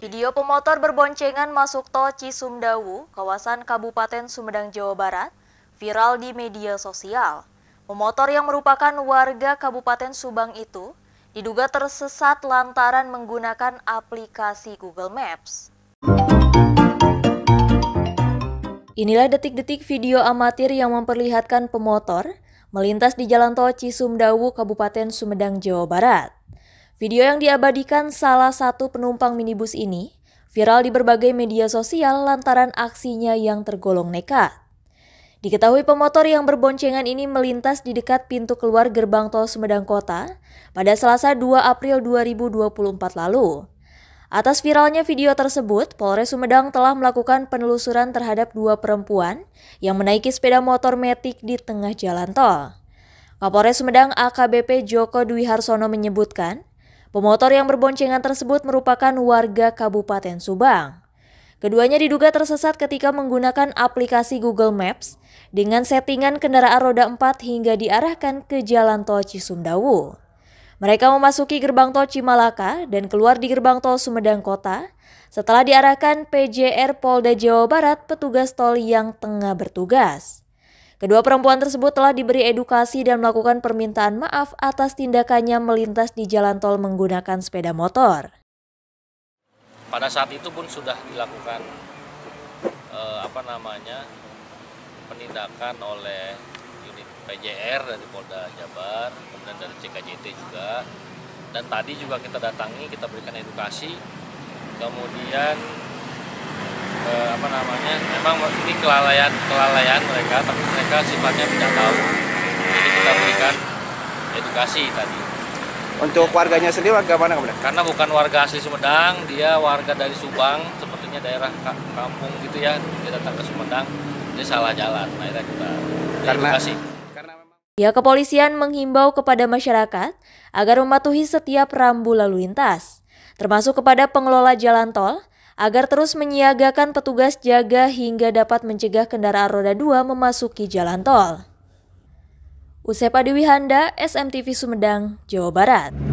Video pemotor berboncengan masuk tol Cisumdawu, kawasan Kabupaten Sumedang, Jawa Barat, viral di media sosial. Pemotor yang merupakan warga Kabupaten Subang itu diduga tersesat lantaran menggunakan aplikasi Google Maps. Inilah detik-detik video amatir yang memperlihatkan pemotor melintas di jalan tol Cisumdawu, Kabupaten Sumedang, Jawa Barat. Video yang diabadikan salah satu penumpang minibus ini viral di berbagai media sosial lantaran aksinya yang tergolong nekat. Diketahui pemotor yang berboncengan ini melintas di dekat pintu keluar gerbang tol Sumedang Kota pada Selasa 2 April 2024 lalu. Atas viralnya video tersebut, Polres Sumedang telah melakukan penelusuran terhadap dua perempuan yang menaiki sepeda motor metik di tengah jalan tol. Kapolres Sumedang AKBP Joko Dwi Harsono menyebutkan, Pemotor yang berboncengan tersebut merupakan warga Kabupaten Subang. Keduanya diduga tersesat ketika menggunakan aplikasi Google Maps dengan settingan kendaraan roda 4 hingga diarahkan ke jalan tol Cisumdawu. Mereka memasuki gerbang tol Cimalaka dan keluar di gerbang tol Sumedang Kota setelah diarahkan PJR Polda Jawa Barat petugas tol yang tengah bertugas. Kedua perempuan tersebut telah diberi edukasi dan melakukan permintaan maaf atas tindakannya melintas di jalan tol menggunakan sepeda motor. Pada saat itu pun sudah dilakukan eh, apa namanya penindakan oleh unit PJR dari Polda Jabar, kemudian dari CKJT juga. Dan tadi juga kita datangi, kita berikan edukasi, kemudian eh, apa namanya memang ini kelalaian kelalaian mereka tapi mereka sifatnya tidak tahu jadi kita berikan edukasi tadi untuk warganya sendiri warga mana kemudian? Karena bukan warga asli Sumedang, dia warga dari Subang, sepertinya daerah kampung gitu ya, dia datang ke Sumedang, dia salah jalan, nah itu kita karena, edukasi. ya kepolisian menghimbau kepada masyarakat agar mematuhi setiap rambu lalu lintas, termasuk kepada pengelola jalan tol agar terus menyiagakan petugas jaga hingga dapat mencegah kendaraan roda 2 memasuki jalan tol. Usepa Dewi Handa, SMTV Sumedang, Jawa Barat.